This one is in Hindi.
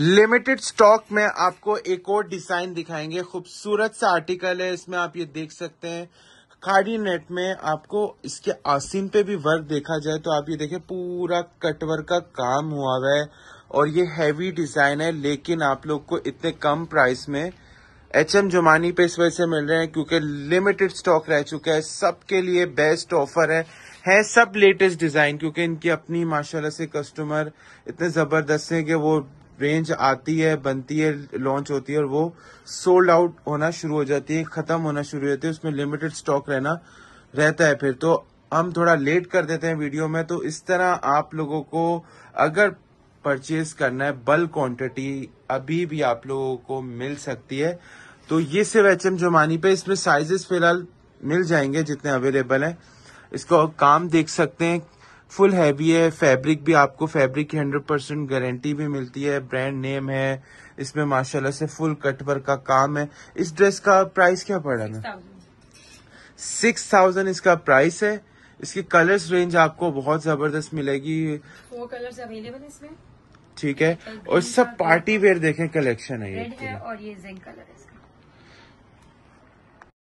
लिमिटेड स्टॉक में आपको एक और डिजाइन दिखाएंगे खूबसूरत सा आर्टिकल है इसमें आप ये देख सकते हैं खाड़ी नेट में आपको इसके आसिम पे भी वर्क देखा जाए तो आप ये देखें पूरा कटवर का काम हुआ हुआ है और ये हैवी डिजाइन है लेकिन आप लोग को इतने कम प्राइस में एच एम जुमानी पे इस वजह से मिल रहे हैं क्योंकि लिमिटेड स्टॉक रह चुका है सबके लिए बेस्ट ऑफर है है सब लेटेस्ट डिजाइन क्योंकि इनकी अपनी माशाल्लाह से कस्टमर इतने जबरदस्त हैं कि वो रेंज आती है बनती है लॉन्च होती है और वो सोल्ड आउट होना शुरू हो जाती है खत्म होना शुरू हो जाती है उसमें लिमिटेड स्टॉक रहना रहता है फिर तो हम थोड़ा लेट कर देते हैं वीडियो में तो इस तरह आप लोगों को अगर परचेज करना है बल्क क्वांटिटी अभी भी आप लोगों को मिल सकती है तो ये सिर्फ एच एम जमानी पे इसमें साइजेस फिलहाल मिल जाएंगे जितने अवेलेबल हैं इसको काम देख सकते हैं फुल हैवी है फैब्रिक भी आपको फैब्रिक की हंड्रेड परसेंट गारंटी भी मिलती है ब्रांड नेम है इसमें माशाल्लाह से फुल कटवर का काम है इस ड्रेस का प्राइस क्या पड़ा ना सिक्स थाउजेंड इसका प्राइस है इसकी कलर्स रेंज आपको बहुत जबरदस्त मिलेगी वो कलर्स अवेलेबल इसमें ठीक है और सब पार्टी वेयर देखें कलेक्शन है ये और ये जिंक कलर है